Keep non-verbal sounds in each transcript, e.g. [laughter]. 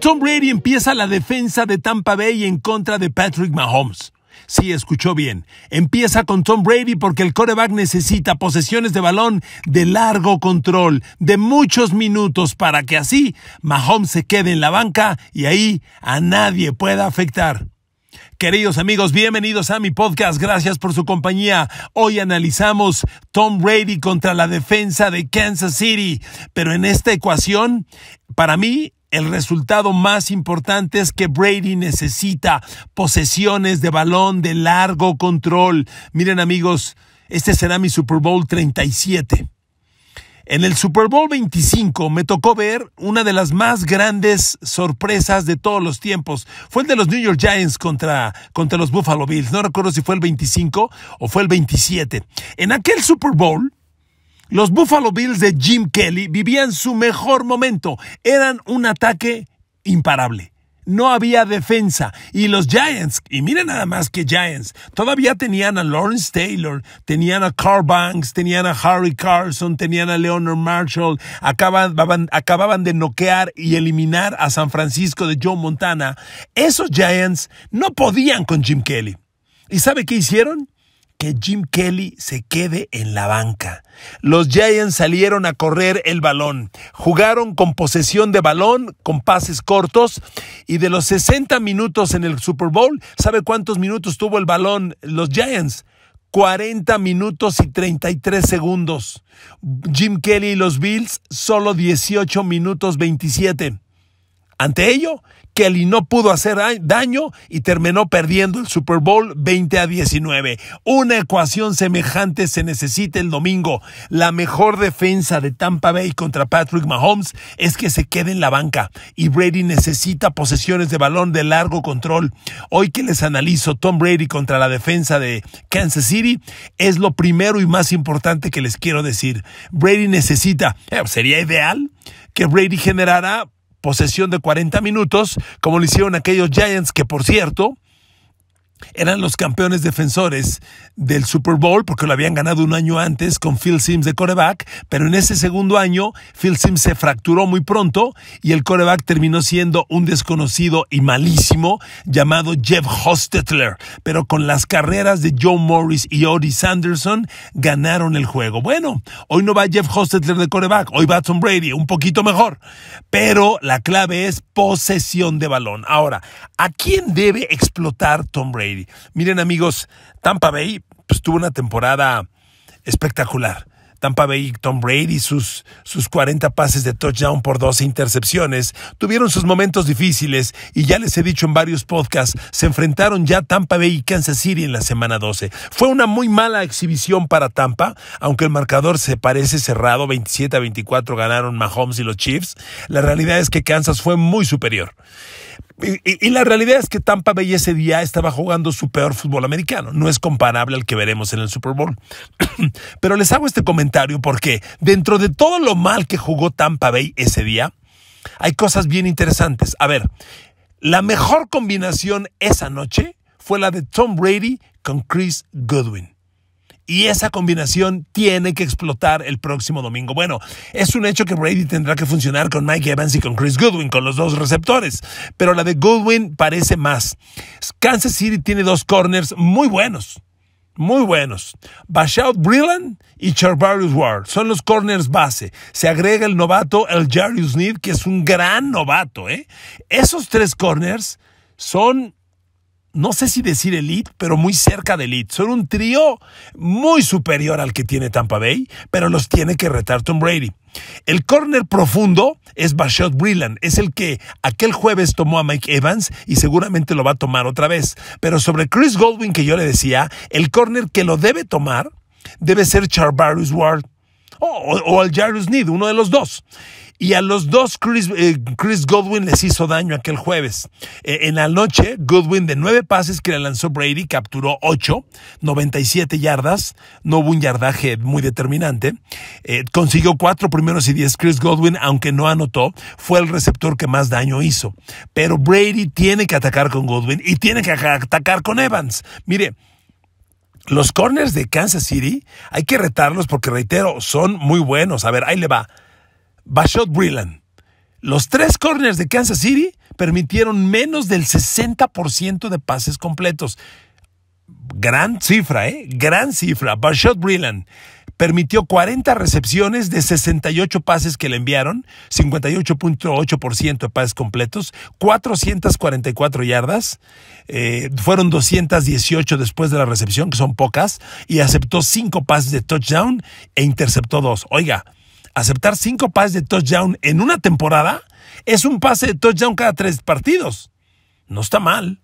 Tom Brady empieza la defensa de Tampa Bay en contra de Patrick Mahomes. Sí, escuchó bien. Empieza con Tom Brady porque el coreback necesita posesiones de balón de largo control, de muchos minutos, para que así Mahomes se quede en la banca y ahí a nadie pueda afectar. Queridos amigos, bienvenidos a mi podcast. Gracias por su compañía. Hoy analizamos Tom Brady contra la defensa de Kansas City. Pero en esta ecuación, para mí, el resultado más importante es que Brady necesita posesiones de balón de largo control. Miren amigos, este será mi Super Bowl 37. En el Super Bowl 25 me tocó ver una de las más grandes sorpresas de todos los tiempos. Fue el de los New York Giants contra, contra los Buffalo Bills. No recuerdo si fue el 25 o fue el 27. En aquel Super Bowl, los Buffalo Bills de Jim Kelly vivían su mejor momento. Eran un ataque imparable. No había defensa. Y los Giants, y miren nada más que Giants, todavía tenían a Lawrence Taylor, tenían a Carl Banks, tenían a Harry Carson, tenían a Leonard Marshall. Acababan, de noquear y eliminar a San Francisco de Joe Montana. Esos Giants no podían con Jim Kelly. ¿Y sabe qué hicieron? que Jim Kelly se quede en la banca. Los Giants salieron a correr el balón, jugaron con posesión de balón, con pases cortos, y de los 60 minutos en el Super Bowl, ¿sabe cuántos minutos tuvo el balón los Giants? 40 minutos y 33 segundos. Jim Kelly y los Bills, solo 18 minutos 27. Ante ello, Kelly no pudo hacer daño y terminó perdiendo el Super Bowl 20 a 19. Una ecuación semejante se necesita el domingo. La mejor defensa de Tampa Bay contra Patrick Mahomes es que se quede en la banca y Brady necesita posesiones de balón de largo control. Hoy que les analizo Tom Brady contra la defensa de Kansas City es lo primero y más importante que les quiero decir. Brady necesita, eh, sería ideal que Brady generara posesión de 40 minutos, como lo hicieron aquellos Giants que, por cierto, eran los campeones defensores del Super Bowl porque lo habían ganado un año antes con Phil Sims de coreback, pero en ese segundo año Phil Sims se fracturó muy pronto y el coreback terminó siendo un desconocido y malísimo llamado Jeff Hostetler, pero con las carreras de Joe Morris y Odie Sanderson, ganaron el juego. Bueno, hoy no va Jeff Hostetler de coreback, hoy va Tom Brady, un poquito mejor, pero la clave es posesión de balón. Ahora, ¿a quién debe explotar Tom Brady? Miren amigos, Tampa Bay pues, tuvo una temporada espectacular. Tampa Bay, Tom Brady, sus, sus 40 pases de touchdown por 12 intercepciones, tuvieron sus momentos difíciles y ya les he dicho en varios podcasts, se enfrentaron ya Tampa Bay y Kansas City en la semana 12. Fue una muy mala exhibición para Tampa, aunque el marcador se parece cerrado, 27 a 24 ganaron Mahomes y los Chiefs, la realidad es que Kansas fue muy superior. Y, la realidad es que Tampa Bay ese día estaba jugando su peor fútbol americano. No es comparable al que veremos en el Super Bowl. [clears throat] Pero les hago este comentario porque dentro de todo lo mal que jugó Tampa Bay ese día, hay cosas bien interesantes. A ver, la mejor combinación esa noche fue la de Tom Brady con Chris Goodwin. Y esa combinación tiene que explotar el próximo domingo. Bueno, es un hecho que Brady tendrá que funcionar con Mike Evans y con Chris Goodwin, con los dos receptores. Pero la de Goodwin parece más. Kansas City tiene dos corners muy buenos. Muy buenos. Bashout Brillan y Charvarius Ward son los corners base. Se agrega el novato El Jarius Need, que es un gran novato. ¿eh? Esos tres corners son no sé si decir elite, pero muy cerca de elite. Son un trío muy superior al que tiene Tampa Bay, pero los tiene que retar Tom Brady. El corner profundo es Bashot Brilland, es el que aquel jueves tomó a Mike Evans y seguramente lo va a tomar otra vez. Pero sobre Chris Goldwyn que yo le decía, el corner que lo debe tomar debe ser Charbarus Ward o, o, Al Jarvis Need, uno de los dos. Y a los dos eh, Chris, Godwin les hizo daño aquel jueves. Eh, en la noche, Godwin de nueve pases que le lanzó Brady capturó ocho, 97 yardas, no hubo un yardaje muy determinante. Eh, consiguió cuatro primeros y diez. Chris Godwin, aunque no anotó, fue el receptor que más daño hizo. Pero Brady tiene que atacar con Godwin y tiene que atacar con Evans. Mire, los corners de Kansas City hay que retarlos porque, reitero, son muy buenos. A ver, ahí le va. Bashot Brilland. Los tres corners de Kansas City permitieron menos del 60% de pases completos. Gran cifra, ¿eh? Gran cifra. Bashot Brilland permitió 40 recepciones de 68 pases que le enviaron, 58.8% de pases completos, 444 yardas, eh, fueron 218 después de la recepción, que son pocas, y aceptó 5 pases de touchdown e interceptó 2. Oiga, aceptar cinco pases de touchdown en una temporada es un pase de touchdown cada tres partidos. No está mal.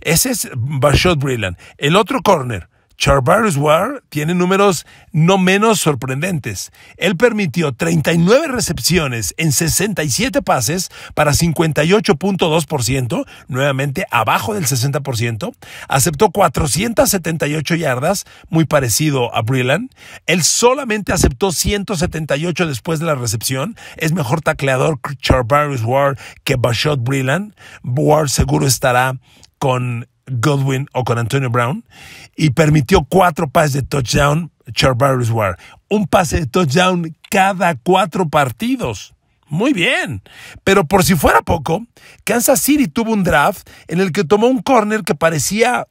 Ese es Bashot Brilland. El otro corner, Charvarius Ward tiene números no menos sorprendentes. Él permitió 39 recepciones en 67 pases para 58.2%, nuevamente abajo del 60%. Aceptó 478 yardas, muy parecido a Brillan. Él solamente aceptó 178 después de la recepción. Es mejor tacleador Charvarius Ward que Bashot Brillan. Ward seguro estará con Godwin o con Antonio Brown y permitió cuatro pases de touchdown Un pase de touchdown cada cuatro partidos. Muy bien. Pero por si fuera poco, Kansas City tuvo un draft en el que tomó un corner que parecía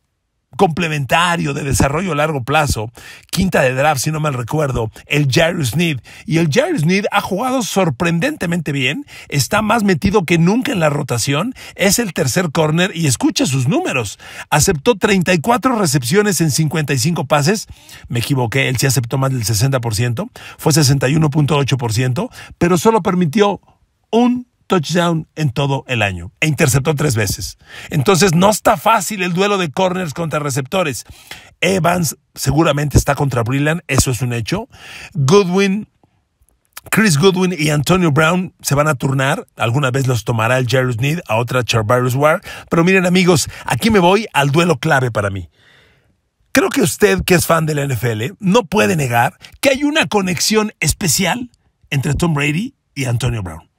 complementario de desarrollo a largo plazo, quinta de draft, si no mal recuerdo, el Jairus Need. Y el Jairus Need ha jugado sorprendentemente bien, está más metido que nunca en la rotación, es el tercer corner y escucha sus números. Aceptó 34 recepciones en 55 pases, me equivoqué, él sí aceptó más del 60%, fue 61.8%, pero solo permitió un touchdown en todo el año e interceptó tres veces. Entonces no está fácil el duelo de corners contra receptores. Evans seguramente está contra Brillan, eso es un hecho. Goodwin Chris Goodwin y Antonio Brown se van a turnar. Alguna vez los tomará el Jared Need, a otra Charvarius War, Pero miren, amigos, aquí me voy al duelo clave para mí. Creo que usted, que es fan de la NFL, no puede negar que hay una conexión especial entre Tom Brady y Antonio Brown.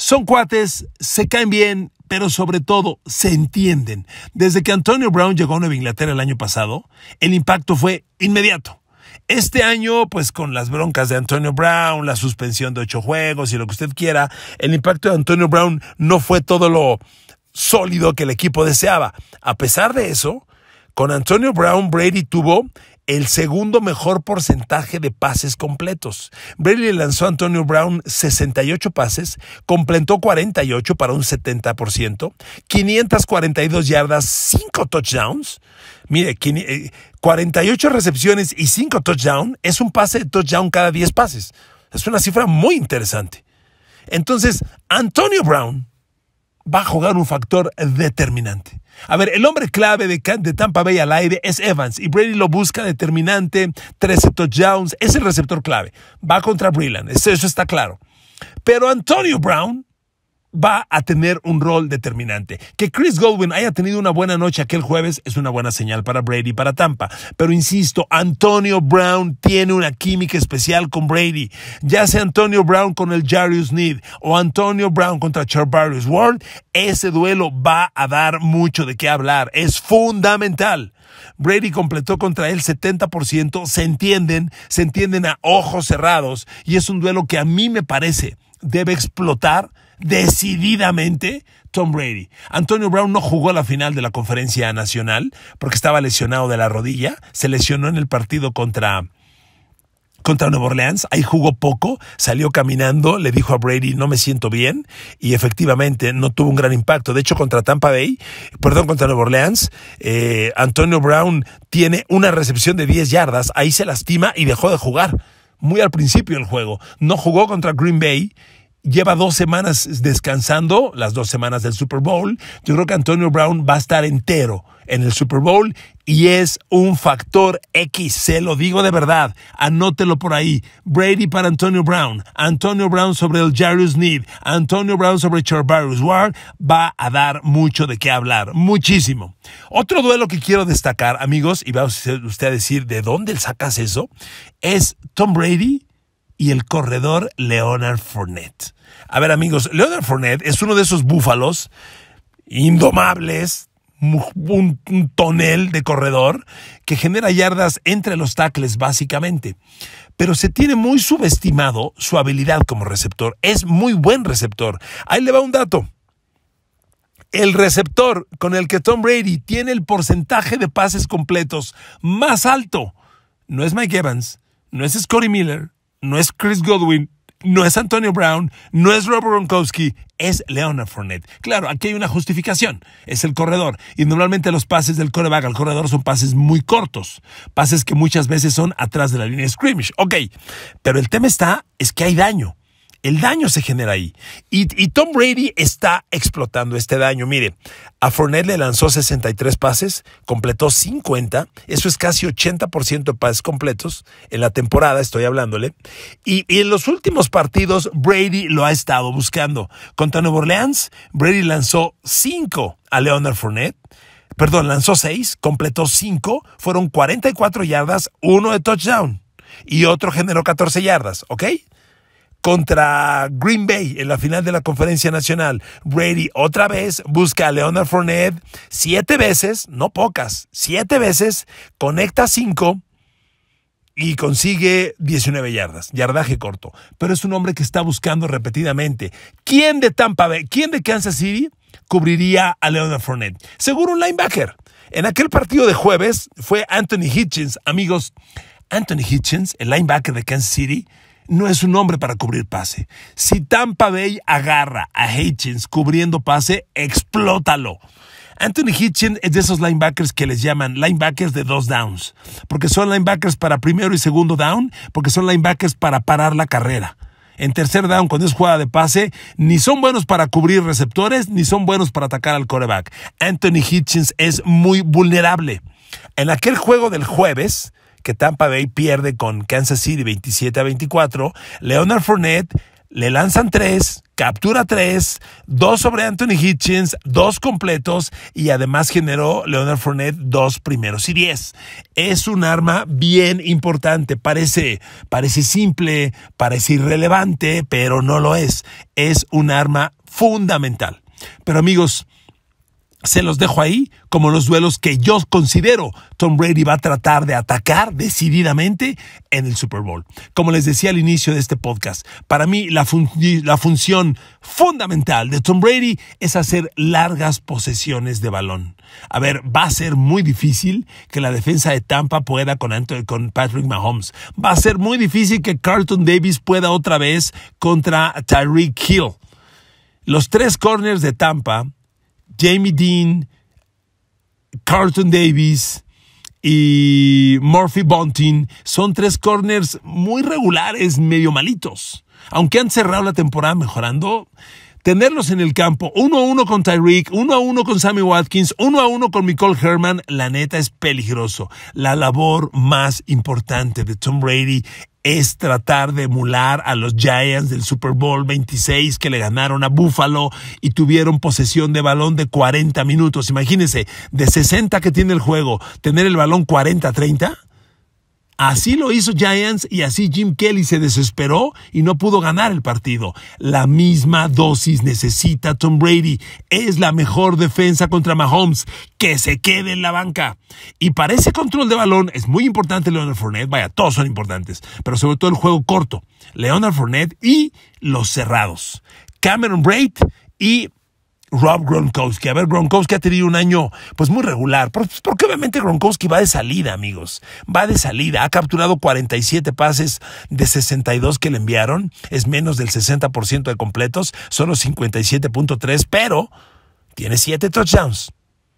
Son cuates, se caen bien, pero sobre todo se entienden. Desde que Antonio Brown llegó a Nueva Inglaterra el año pasado, el impacto fue inmediato. Este año, pues con las broncas de Antonio Brown, la suspensión de ocho juegos y lo que usted quiera, el impacto de Antonio Brown no fue todo lo sólido que el equipo deseaba. A pesar de eso, con Antonio Brown, Brady tuvo el segundo mejor porcentaje de pases completos. Brady lanzó a Antonio Brown 68 pases, completó 48 para un 70%, 542 yardas, 5 touchdowns. Mire, 48 eh, recepciones y 5 touchdowns es un pase de touchdown cada 10 pases. Es una cifra muy interesante. Entonces, Antonio Brown va a jugar un factor determinante. A ver, el hombre clave de, de Tampa Bay al aire es Evans y Brady lo busca determinante, 13 Jones es el receptor clave. Va contra Breland, eso está claro. Pero Antonio Brown va a tener un rol determinante. Que Chris Goldwyn haya tenido una buena noche aquel jueves es una buena señal para Brady y para Tampa. Pero insisto, Antonio Brown tiene una química especial con Brady. Ya sea Antonio Brown con el Jarius Need o Antonio Brown contra Charbarius Ward, ese duelo va a dar mucho de qué hablar. Es fundamental. Brady completó contra él 70%, se entienden, se entienden a ojos cerrados y es un duelo que a mí me parece debe explotar decididamente Tom Brady. Antonio Brown no jugó la final de la conferencia nacional porque estaba lesionado de la rodilla, se lesionó en el partido contra contra Nueva Orleans, ahí jugó poco, salió caminando, le dijo a Brady no me siento bien y efectivamente no tuvo un gran impacto. De hecho, contra Tampa Bay, perdón, contra Nueva Orleans, eh, Antonio Brown tiene una recepción de 10 yardas, ahí se lastima y dejó de jugar muy al principio el juego. No jugó contra Green Bay lleva dos semanas descansando, las dos semanas del Super Bowl. Yo creo que Antonio Brown va a estar entero en el Super Bowl y es un factor X, se lo digo de verdad, anótelo por ahí. Brady para Antonio Brown, Antonio Brown sobre el Jarius Need, Antonio Brown sobre Charvarius Ward, va a dar mucho de qué hablar, muchísimo. Otro duelo que quiero destacar, amigos, y va usted a decir, ¿de dónde sacas eso? Es Tom Brady y el corredor Leonard Fournette. A ver, amigos, Leonard Fournette es uno de esos búfalos indomables, un, tonel de corredor que genera yardas entre los tackles, básicamente. Pero se tiene muy subestimado su habilidad como receptor. Es muy buen receptor. Ahí le va un dato el receptor con el que Tom Brady tiene el porcentaje de pases completos más alto no es Mike Evans, no es Scotty Miller, no es Chris Godwin, no es Antonio Brown, no es Rob Gronkowski, es Leonard Fournette. Claro, aquí hay una justificación, es el corredor. Y normalmente los pases del coreback al corredor son pases muy cortos, pases que muchas veces son atrás de la línea de scrimmage. Ok, pero el tema está, es que hay daño. El daño se genera ahí. Y, Tom Brady está explotando este daño. Mire, a Fournette le lanzó 63 pases, completó 50. Eso es casi 80% de pases completos en la temporada, estoy hablándole. Y, en los últimos partidos, Brady lo ha estado buscando. Contra Nueva Orleans, Brady lanzó 5 a Leonard Fournette. Perdón, lanzó 6, completó 5, fueron 44 yardas, uno de touchdown y otro generó 14 yardas, ¿ok? contra Green Bay en la final de la Conferencia Nacional. Brady otra vez busca a Leonard Fournette siete veces, no pocas, siete veces, conecta cinco y consigue 19 yardas, yardaje corto. Pero es un hombre que está buscando repetidamente. ¿Quién de Tampa Bay, quién de Kansas City cubriría a Leonard Fournette? Seguro un linebacker. En aquel partido de jueves fue Anthony Hitchens, amigos. Anthony Hitchens, el linebacker de Kansas City, no es un hombre para cubrir pase. Si Tampa Bay agarra a Hitchens cubriendo pase, explótalo. Anthony Hitchens es de esos linebackers que les llaman linebackers de dos downs, porque son linebackers para primero y segundo down, porque son linebackers para parar la carrera. En tercer down, cuando es jugada de pase, ni son buenos para cubrir receptores, ni son buenos para atacar al coreback. Anthony Hitchens es muy vulnerable. En aquel juego del jueves, que Tampa Bay pierde con Kansas City 27 a 24, Leonard Fournette le lanzan tres, captura tres, dos sobre Anthony Hitchens, dos completos y además generó Leonard Fournette dos primeros y diez. Es un arma bien importante, parece, parece simple, parece irrelevante, pero no lo es. Es un arma fundamental. Pero amigos, se los dejo ahí como los duelos que yo considero Tom Brady va a tratar de atacar decididamente en el Super Bowl. Como les decía al inicio de este podcast, para mí la, función fundamental de Tom Brady es hacer largas posesiones de balón. A ver, va a ser muy difícil que la defensa de Tampa pueda con, con Patrick Mahomes. Va a ser muy difícil que Carlton Davis pueda otra vez contra Tyreek Hill. Los tres corners de Tampa Jamie Dean, Carlton Davis y Murphy Bunting son tres corners muy regulares, medio malitos. Aunque han cerrado la temporada mejorando, tenerlos en el campo uno a uno con Tyreek, uno a uno con Sammy Watkins, uno a uno con Nicole Herman, la neta es peligroso. La labor más importante de Tom Brady es tratar de emular a los Giants del Super Bowl 26 que le ganaron a Buffalo y tuvieron posesión de balón de 40 minutos. Imagínense, de 60 que tiene el juego, tener el balón 40-30. Así lo hizo Giants y así Jim Kelly se desesperó y no pudo ganar el partido. La misma dosis necesita Tom Brady. Es la mejor defensa contra Mahomes. Que se quede en la banca. Y para ese control de balón es muy importante Leonard Fournette. Vaya, todos son importantes. Pero sobre todo el juego corto. Leonard Fournette y los cerrados. Cameron Braid y Rob Gronkowski. A ver, Gronkowski ha tenido un año pues muy regular, pues, porque obviamente Gronkowski va de salida, amigos. Va de salida, ha capturado 47 pases de 62 que le enviaron, es menos del 60% de completos, solo 57.3, pero tiene 7 touchdowns.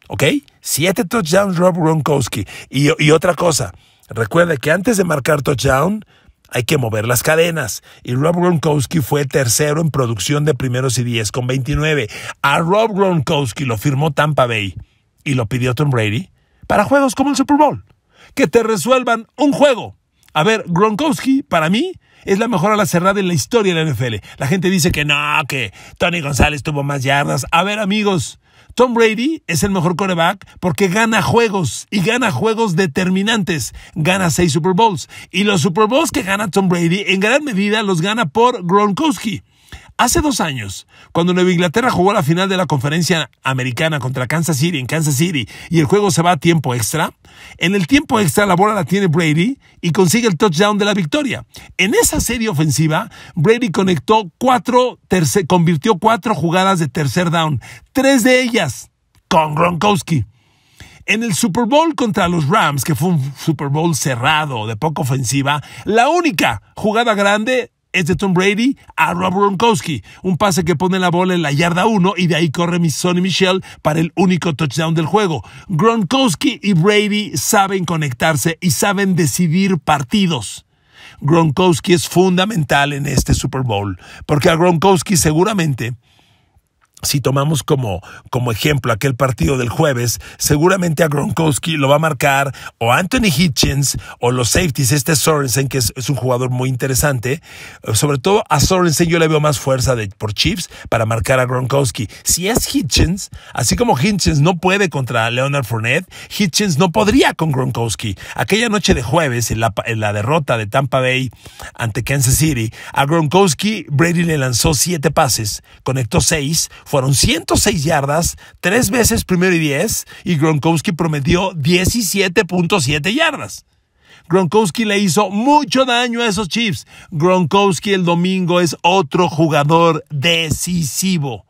¿Ok? 7 touchdowns Rob Gronkowski. Y, y otra cosa, recuerde que antes de marcar touchdown, hay que mover las cadenas. Y Rob Gronkowski fue tercero en producción de primeros y diez, con 29. A Rob Gronkowski lo firmó Tampa Bay y lo pidió Tom Brady para juegos como el Super Bowl. Que te resuelvan un juego. A ver, Gronkowski, para mí, es la mejor ala cerrada en la historia de la NFL. La gente dice que no, que Tony González tuvo más yardas. A ver, amigos, Tom Brady es el mejor coreback porque gana juegos y gana juegos determinantes. Gana seis Super Bowls. Y los Super Bowls que gana Tom Brady en gran medida los gana por Gronkowski. Hace dos años, cuando Nueva Inglaterra jugó la final de la conferencia americana contra Kansas City en Kansas City y el juego se va a tiempo extra, en el tiempo extra la bola la tiene Brady y consigue el touchdown de la victoria. En esa serie ofensiva, Brady conectó cuatro, convirtió cuatro jugadas de tercer down, tres de ellas con Gronkowski. En el Super Bowl contra los Rams, que fue un Super Bowl cerrado, de poca ofensiva, la única jugada grande es de Tom Brady a Rob Gronkowski. Un pase que pone la bola en la yarda 1 y de ahí corre mi Sonny Michel para el único touchdown del juego. Gronkowski y Brady saben conectarse y saben decidir partidos. Gronkowski es fundamental en este Super Bowl, porque a Gronkowski seguramente si tomamos como, como ejemplo aquel partido del jueves, seguramente a Gronkowski lo va a marcar o Anthony Hitchens o los safeties, este Sorensen, que es, un jugador muy interesante. Eh, sobre todo a Sorensen yo le veo más fuerza de, por Chips para marcar a Gronkowski. Si es Hitchens, así como Hitchens no puede contra Leonard Fournette, Hitchens no podría con Gronkowski. Aquella noche de jueves, en la, en la derrota de Tampa Bay ante Kansas City, a Gronkowski Brady le lanzó siete pases, conectó seis, fueron 106 yardas, tres veces primero y 10, y Gronkowski prometió 17.7 yardas. Gronkowski le hizo mucho daño a esos chips. Gronkowski el domingo es otro jugador decisivo.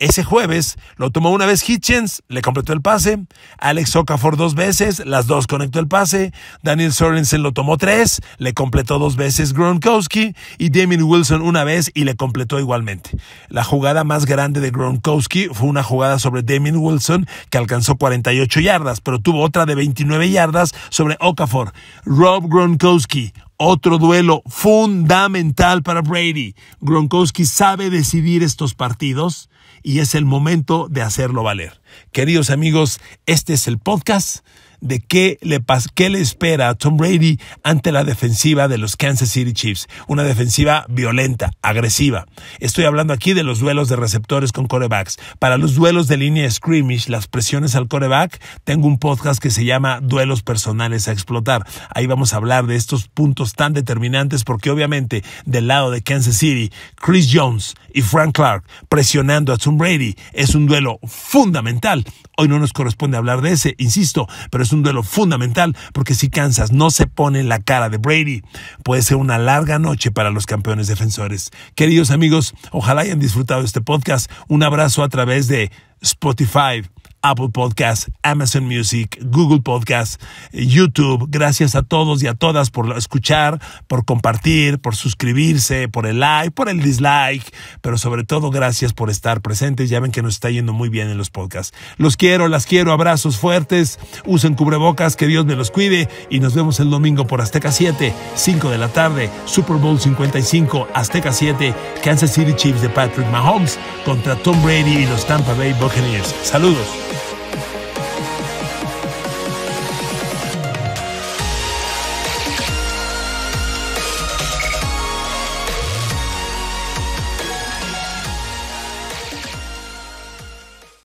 Ese jueves lo tomó una vez Hitchens, le completó el pase. Alex Okafor dos veces, las dos conectó el pase. Daniel Sorensen lo tomó tres, le completó dos veces Gronkowski. Y Damien Wilson una vez y le completó igualmente. La jugada más grande de Gronkowski fue una jugada sobre Damien Wilson que alcanzó 48 yardas, pero tuvo otra de 29 yardas sobre Okafor. Rob Gronkowski, otro duelo fundamental para Brady. Gronkowski sabe decidir estos partidos y es el momento de hacerlo valer. Queridos amigos, este es el podcast de qué le, qué le espera a Tom Brady ante la defensiva de los Kansas City Chiefs. Una defensiva violenta, agresiva. Estoy hablando aquí de los duelos de receptores con corebacks. Para los duelos de línea scrimmage, las presiones al coreback, tengo un podcast que se llama Duelos Personales a Explotar. Ahí vamos a hablar de estos puntos tan determinantes porque obviamente del lado de Kansas City, Chris Jones y Frank Clark presionando a Tom Brady es un duelo fundamental. Hoy no nos corresponde hablar de ese, insisto, pero es un duelo fundamental porque si Kansas no se pone en la cara de Brady, puede ser una larga noche para los campeones defensores. Queridos amigos, ojalá hayan disfrutado este podcast. Un abrazo a través de Spotify, Apple Podcast, Amazon Music, Google Podcast, YouTube. Gracias a todos y a todas por escuchar, por compartir, por suscribirse, por el like, por el dislike, pero sobre todo gracias por estar presentes. Ya ven que nos está yendo muy bien en los podcasts. Los quiero, las quiero, abrazos fuertes, usen cubrebocas, que Dios me los cuide y nos vemos el domingo por Azteca 7, 5 de la tarde, Super Bowl 55, Azteca 7, Kansas City Chiefs de Patrick Mahomes contra Tom Brady y los Tampa Bay Buccaneers. Saludos.